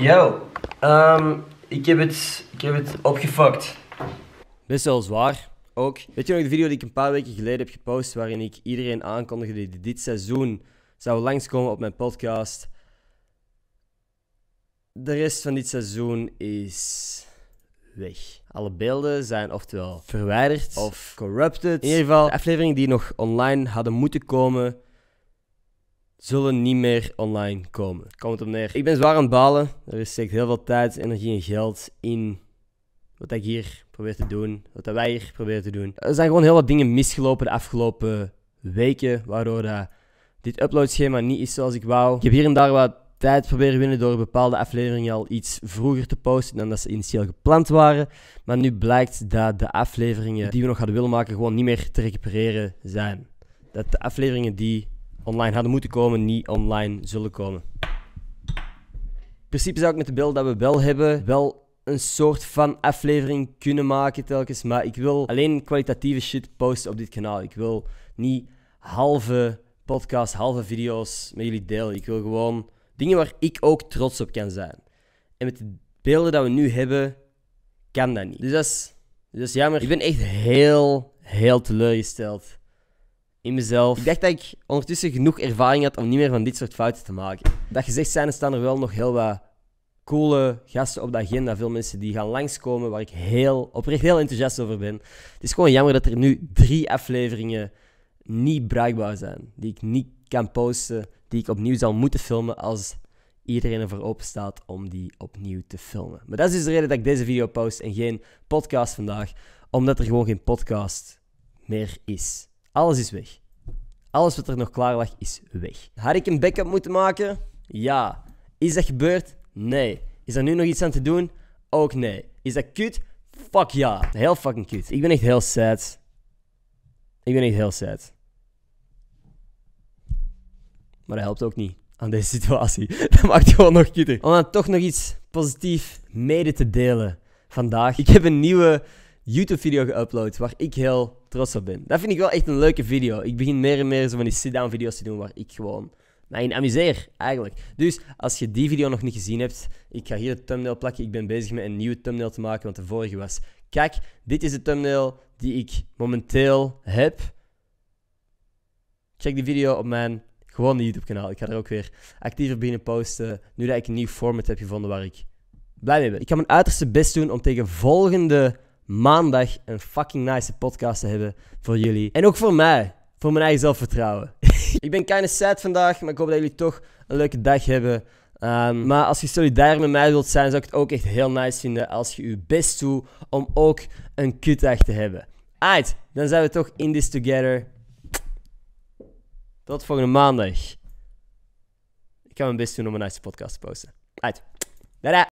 Yo, ehm, ik, heb het, ik heb het opgefokt. Best wel zwaar, ook. Weet je nog de video die ik een paar weken geleden heb gepost, waarin ik iedereen aankondigde die dit seizoen zou langskomen op mijn podcast? De rest van dit seizoen is weg. Alle beelden zijn oftewel verwijderd of corrupted. In ieder geval, de afleveringen die nog online hadden moeten komen, zullen niet meer online komen. Komt op neer. Ik ben zwaar aan het balen. Er is steekt heel veel tijd, energie en geld in wat ik hier probeer te doen, wat wij hier proberen te doen. Er zijn gewoon heel wat dingen misgelopen de afgelopen weken, waardoor dat eh, dit uploadschema niet is zoals ik wou. Ik heb hier en daar wat tijd proberen winnen door bepaalde afleveringen al iets vroeger te posten dan dat ze initieel gepland waren. Maar nu blijkt dat de afleveringen die we nog hadden willen maken gewoon niet meer te recupereren zijn. Dat de afleveringen die online hadden moeten komen, niet online zullen komen. In principe zou ik met de beelden dat we wel hebben, wel een soort van aflevering kunnen maken telkens. Maar ik wil alleen kwalitatieve shit posten op dit kanaal. Ik wil niet halve podcasts, halve video's met jullie delen. Ik wil gewoon dingen waar ik ook trots op kan zijn. En met de beelden dat we nu hebben, kan dat niet. Dus dat is, dus dat is jammer. Ik ben echt heel, heel teleurgesteld in mezelf. Ik dacht dat ik ondertussen genoeg ervaring had om niet meer van dit soort fouten te maken. Dat gezegd zijnde staan er wel nog heel wat coole gasten op de agenda. Veel mensen die gaan langskomen, waar ik heel, oprecht heel enthousiast over ben. Het is gewoon jammer dat er nu drie afleveringen niet bruikbaar zijn. Die ik niet kan posten, die ik opnieuw zal moeten filmen als iedereen ervoor open staat om die opnieuw te filmen. Maar dat is dus de reden dat ik deze video post en geen podcast vandaag. Omdat er gewoon geen podcast meer is. Alles is weg. Alles wat er nog klaar lag, is weg. Had ik een backup moeten maken? Ja. Is dat gebeurd? Nee. Is er nu nog iets aan te doen? Ook nee. Is dat kut? Fuck ja. Heel fucking kut. Ik ben echt heel sad. Ik ben echt heel sad. Maar dat helpt ook niet aan deze situatie. Dat maakt het gewoon nog kutter. Om dan toch nog iets positiefs mede te delen vandaag. Ik heb een nieuwe YouTube-video geüpload waar ik heel trots op ben. Dat vind ik wel echt een leuke video. Ik begin meer en meer zo van die sit-down video's te doen waar ik gewoon mij in amuseer, eigenlijk. Dus als je die video nog niet gezien hebt, ik ga hier de thumbnail plakken. Ik ben bezig met een nieuwe thumbnail te maken, want de vorige was... Kijk, dit is de thumbnail die ik momenteel heb. Check die video op mijn gewone YouTube-kanaal. Ik ga er ook weer actiever beginnen posten, nu dat ik een nieuw format heb gevonden waar ik blij mee ben. Ik ga mijn uiterste best doen om tegen volgende maandag een fucking nice podcast te hebben voor jullie. En ook voor mij. Voor mijn eigen zelfvertrouwen. ik ben kinda sad vandaag, maar ik hoop dat jullie toch een leuke dag hebben. Ehm, maar als je solidair met mij wilt zijn, zou ik het ook echt heel nice vinden als je je best doet om ook een kutdag te hebben. Alright, dan zijn we toch in this together. Tot volgende maandag. Ik ga mijn best doen om een nice podcast te posten. Uit. Dada!